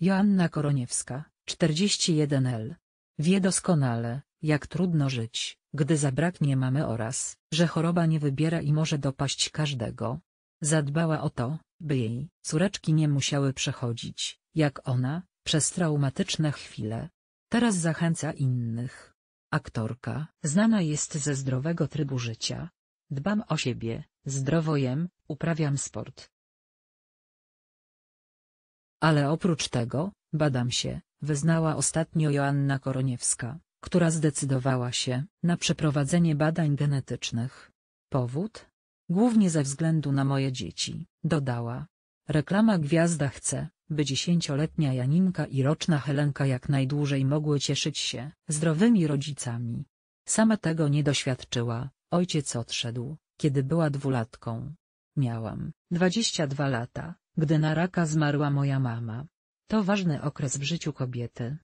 Joanna Koroniewska, 41L. Wie doskonale, jak trudno żyć, gdy zabraknie mamy oraz, że choroba nie wybiera i może dopaść każdego. Zadbała o to, by jej córeczki nie musiały przechodzić, jak ona, przez traumatyczne chwile. Teraz zachęca innych. Aktorka znana jest ze zdrowego trybu życia. Dbam o siebie, zdrowo jem, uprawiam sport, ale oprócz tego, badam się, wyznała ostatnio Joanna Koroniewska, która zdecydowała się na przeprowadzenie badań genetycznych. Powód? Głównie ze względu na moje dzieci, dodała. Reklama Gwiazda chce, by dziesięcioletnia Janinka i roczna Helenka jak najdłużej mogły cieszyć się zdrowymi rodzicami. Sama tego nie doświadczyła, ojciec odszedł, kiedy była dwulatką, Miałam 22 lata, gdy na raka zmarła moja mama. To ważny okres w życiu kobiety.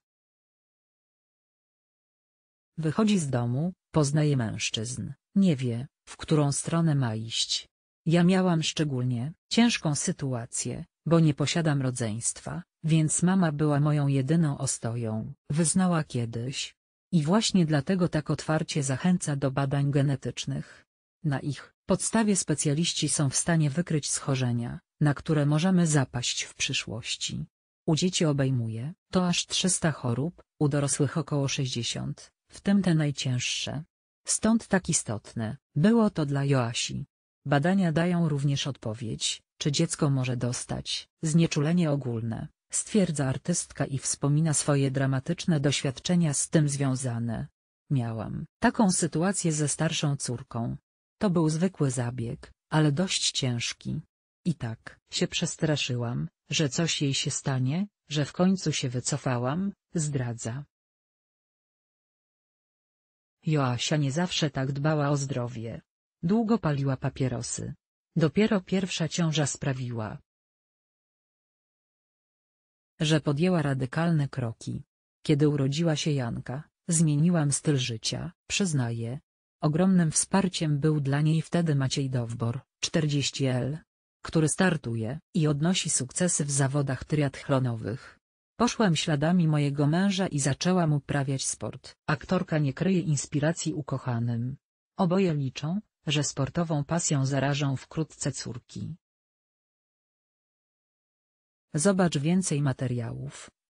Wychodzi z domu, poznaje mężczyzn, nie wie, w którą stronę ma iść. Ja miałam szczególnie ciężką sytuację, bo nie posiadam rodzeństwa, więc mama była moją jedyną ostoją, wyznała kiedyś. I właśnie dlatego tak otwarcie zachęca do badań genetycznych. Na ich podstawie specjaliści są w stanie wykryć schorzenia, na które możemy zapaść w przyszłości. U dzieci obejmuje to aż 300 chorób, u dorosłych około 60, w tym te najcięższe. Stąd tak istotne było to dla Joasi. Badania dają również odpowiedź, czy dziecko może dostać znieczulenie ogólne, stwierdza artystka i wspomina swoje dramatyczne doświadczenia z tym związane. Miałam taką sytuację ze starszą córką, to był zwykły zabieg, ale dość ciężki. I tak się przestraszyłam, że coś jej się stanie, że w końcu się wycofałam, zdradza. Joasia nie zawsze tak dbała o zdrowie. Długo paliła papierosy. Dopiero pierwsza ciąża sprawiła, że podjęła radykalne kroki. Kiedy urodziła się Janka, zmieniłam styl życia, przyznaję, Ogromnym wsparciem był dla niej wtedy Maciej Dowbor, 40L, który startuje i odnosi sukcesy w zawodach triathlonowych. Poszłam śladami mojego męża i zaczęłam uprawiać sport. Aktorka nie kryje inspiracji ukochanym. Oboje liczą, że sportową pasją zarażą wkrótce córki. Zobacz więcej materiałów.